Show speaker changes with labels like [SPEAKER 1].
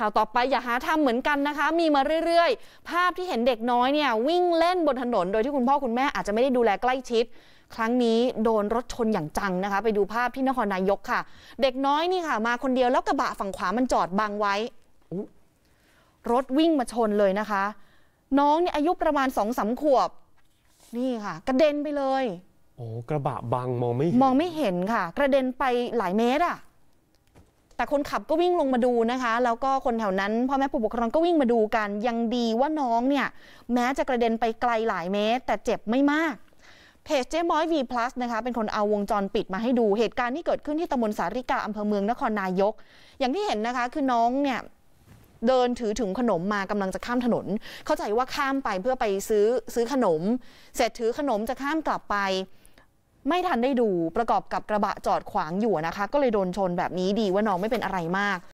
[SPEAKER 1] ข่าวต่อไปอย่าหาทำเหมือนกันนะคะ มีมาเรื่อยๆ ภาพที่เห็นเด็กน้อยเนี่ย วิ่งเล่นบนถนน โดยที่คุณพ่อคุณแม่อาจจะไม่ได้ดูแลใกล้ชิด ครั้งนี้โดนรถชนอย่างจังนะคะ ไปดูภาพที่นครนายกค่ะ เด็กน้อยนี่ค่ะ มาคนเดียวแล้วกระบะฝั่งขวามันจอดบังไว้รถวิ่งมาชนเลยนะคะ น้องเนี่ยอายุประมาณสองสาขวบ นี่ค่ะ กระเด็นไปเลย
[SPEAKER 2] โอ้กระบะบังมองไม่มอง
[SPEAKER 1] ไม่เห็นค่ะ กระเด็นไปหลายเมตรอ่ะแต่คนขับก็วิ่งลงมาดูนะคะ แล้วก็คนแถวนั้นพ่อแม่ผู้ปกครองก็วิ่งมาดูกัน ยังดีว่าน้องเนี่ย แม้จะกระเด็นไปไกลหลายเมตร แต่เจ็บไม่มากเพจเจ๊ม้อย V+ นะคะเป็นคนเอาวงจรปิดมาให้ดูเหตุการณ์ที่เกิดขึ้นที่ตำบลสาริกาอำเภอเมืองนครนายก อย่างที่เห็นนะคะ คือน้องเนี่ย เดินถือถุงขนมมากำลังจะข้ามถนน เข้าใจว่าข้ามไปเพื่อไปซื้อซื้อขนม เสร็จถือขนมจะข้ามกลับไปไม่ทันได้ดูประกอบกับกระบะจอดขวางอยู่นะคะ ก็เลยโดนชนแบบนี้ดีว่าน้องไม่เป็นอะไรมาก